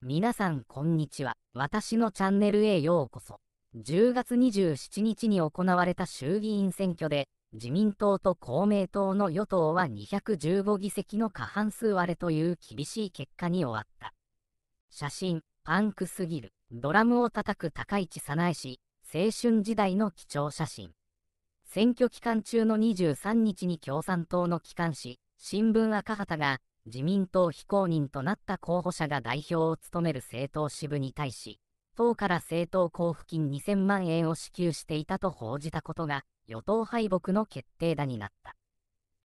皆さんこんにちは。私のチャンネルへようこそ。10月27日に行われた衆議院選挙で、自民党と公明党の与党は215議席の過半数割れという厳しい結果に終わった。写真、パンクすぎる。ドラムを叩く高市早苗氏、青春時代の貴重写真。選挙期間中の23日に共産党の機関紙、新聞赤旗が、自民党非公認となった候補者が代表を務める政党支部に対し、党から政党交付金2000万円を支給していたと報じたことが、与党敗北の決定打になった。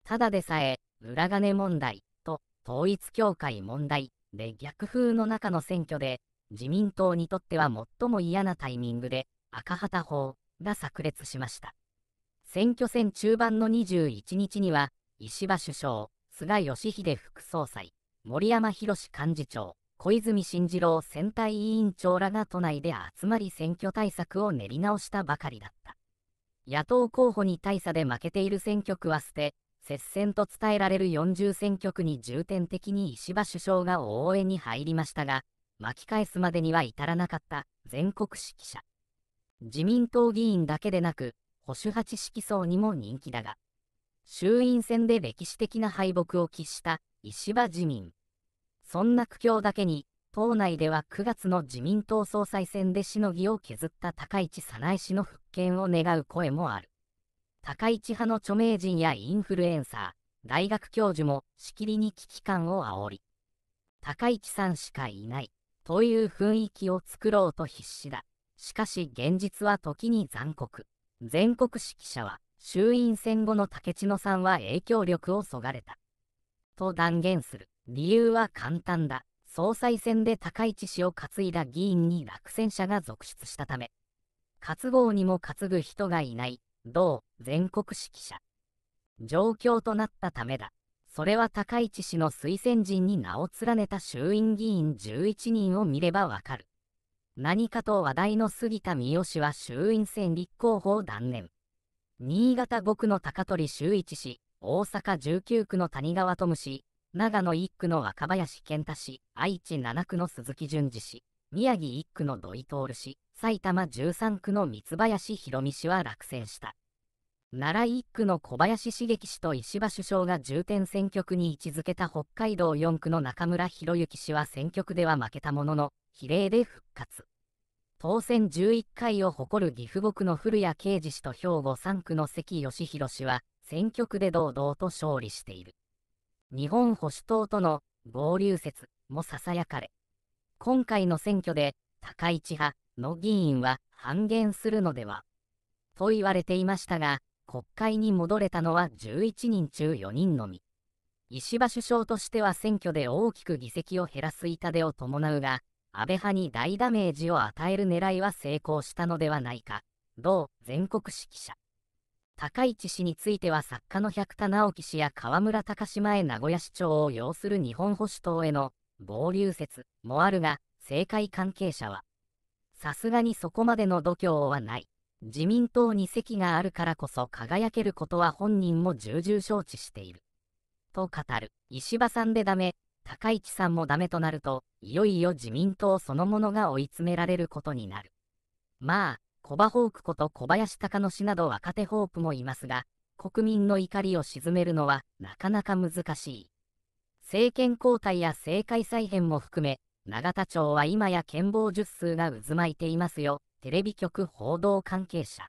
ただでさえ、裏金問題と統一教会問題で逆風の中の選挙で、自民党にとっては最も嫌なタイミングで、赤旗法が炸裂しました。選挙戦中盤の21日には、石破首相、菅義偉副総裁、森山博幹事長、小泉進次郎選対委員長らが都内で集まり選挙対策を練り直したばかりだった。野党候補に大差で負けている選挙区は捨て、接戦と伝えられる40選挙区に重点的に石破首相が応援に入りましたが、巻き返すまでには至らなかった全国指揮者。自民党議員だけでなく、保守派知識層にも人気だが、衆院選で歴史的な敗北を喫した石破自民。そんな苦境だけに、党内では9月の自民党総裁選でしのぎを削った高市早苗氏の復権を願う声もある。高市派の著名人やインフルエンサー、大学教授もしきりに危機感を煽り、高市さんしかいないという雰囲気を作ろうと必死だ。しかし現実は時に残酷。全国指揮者は衆院選後の竹千野さんは影響力をそがれた。と断言する。理由は簡単だ。総裁選で高市氏を担いだ議員に落選者が続出したため。担望にも担ぐ人がいない。同全国指揮者。状況となったためだ。それは高市氏の推薦人に名を連ねた衆院議員11人を見ればわかる。何かと話題の杉田三好は衆院選立候補を断念。新潟5区の高取修一氏、大阪19区の谷川智氏、長野1区の若林健太氏、愛知7区の鈴木淳二氏、宮城1区の土井徹氏、埼玉13区の三林博美氏は落選した。奈良1区の小林茂樹氏と石破首相が重点選挙区に位置づけた北海道4区の中村博之氏は選挙区では負けたものの、比例で復活。当選11回を誇る岐阜僕の古谷啓治氏と兵庫3区の関義弘氏は、選挙区で堂々と勝利している。日本保守党との合流説もささやかれ、今回の選挙で高市派の議員は半減するのでは、と言われていましたが、国会に戻れたのは11人中4人のみ。石破首相としては選挙で大きく議席を減らす痛手を伴うが、安倍派に大ダメージを与える狙いは成功したのではないか、同全国指揮者。高市氏については作家の百田直樹氏や河村隆島へ名古屋市長を擁する日本保守党への合流説もあるが、政界関係者は、さすがにそこまでの度胸はない。自民党に席があるからこそ輝けることは本人も重々承知している。と語る。石破さんでダメ、高市さんもダメとなると、いよいよ自民党そのものが追い詰められることになる。まあ、コバホークこと小林隆之氏など若手ホープもいますが、国民の怒りを鎮めるのはなかなか難しい。政権交代や政界再編も含め、永田町は今や健忘術数が渦巻いていますよ、テレビ局報道関係者。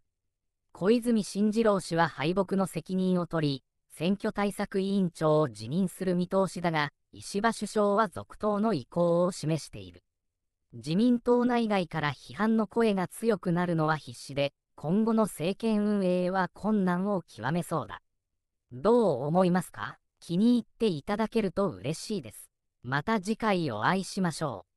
小泉進次郎氏は敗北の責任を取り、選挙対策委員長を辞任する見通しだが、石破首相は続投の意向を示している。自民党内外から批判の声が強くなるのは必至で、今後の政権運営は困難を極めそうだ。どう思いますか気に入っていただけると嬉しいです。また次回お会いしましょう。